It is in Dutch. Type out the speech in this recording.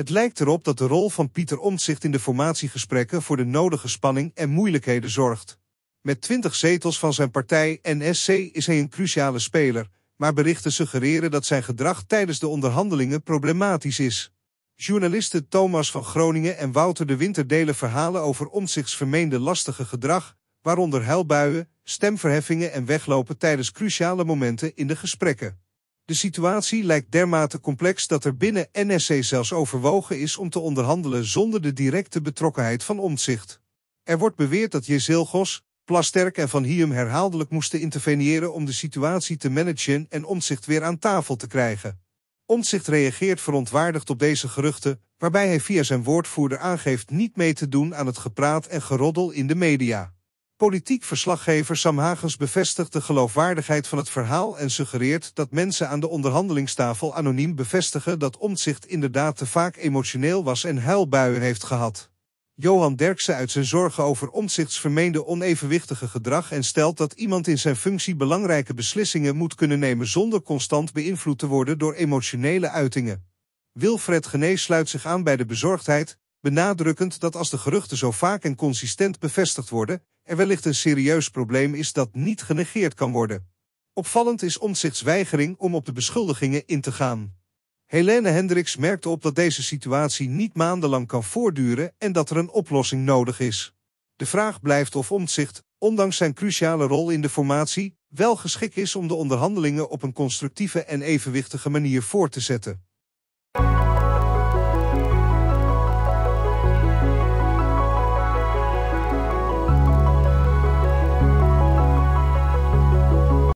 Het lijkt erop dat de rol van Pieter Omtzigt in de formatiegesprekken voor de nodige spanning en moeilijkheden zorgt. Met twintig zetels van zijn partij NSC is hij een cruciale speler, maar berichten suggereren dat zijn gedrag tijdens de onderhandelingen problematisch is. Journalisten Thomas van Groningen en Wouter de Winter delen verhalen over Omtzigts vermeende lastige gedrag, waaronder huilbuien, stemverheffingen en weglopen tijdens cruciale momenten in de gesprekken. De situatie lijkt dermate complex dat er binnen NSC zelfs overwogen is om te onderhandelen zonder de directe betrokkenheid van Omtzigt. Er wordt beweerd dat Jezilgos, Plasterk en Van Hium herhaaldelijk moesten interveneren om de situatie te managen en Omtzigt weer aan tafel te krijgen. Omtzigt reageert verontwaardigd op deze geruchten, waarbij hij via zijn woordvoerder aangeeft niet mee te doen aan het gepraat en geroddel in de media. Politiek verslaggever Sam Hagens bevestigt de geloofwaardigheid van het verhaal en suggereert dat mensen aan de onderhandelingstafel anoniem bevestigen dat Omtzigt inderdaad te vaak emotioneel was en huilbuien heeft gehad. Johan Derksen uit zijn zorgen over Omtzigts vermeende onevenwichtige gedrag en stelt dat iemand in zijn functie belangrijke beslissingen moet kunnen nemen zonder constant beïnvloed te worden door emotionele uitingen. Wilfred Genees sluit zich aan bij de bezorgdheid benadrukkend dat als de geruchten zo vaak en consistent bevestigd worden, er wellicht een serieus probleem is dat niet genegeerd kan worden. Opvallend is Omtzigts weigering om op de beschuldigingen in te gaan. Helene Hendricks merkte op dat deze situatie niet maandenlang kan voortduren en dat er een oplossing nodig is. De vraag blijft of Omtzigt, ondanks zijn cruciale rol in de formatie, wel geschikt is om de onderhandelingen op een constructieve en evenwichtige manier voort te zetten.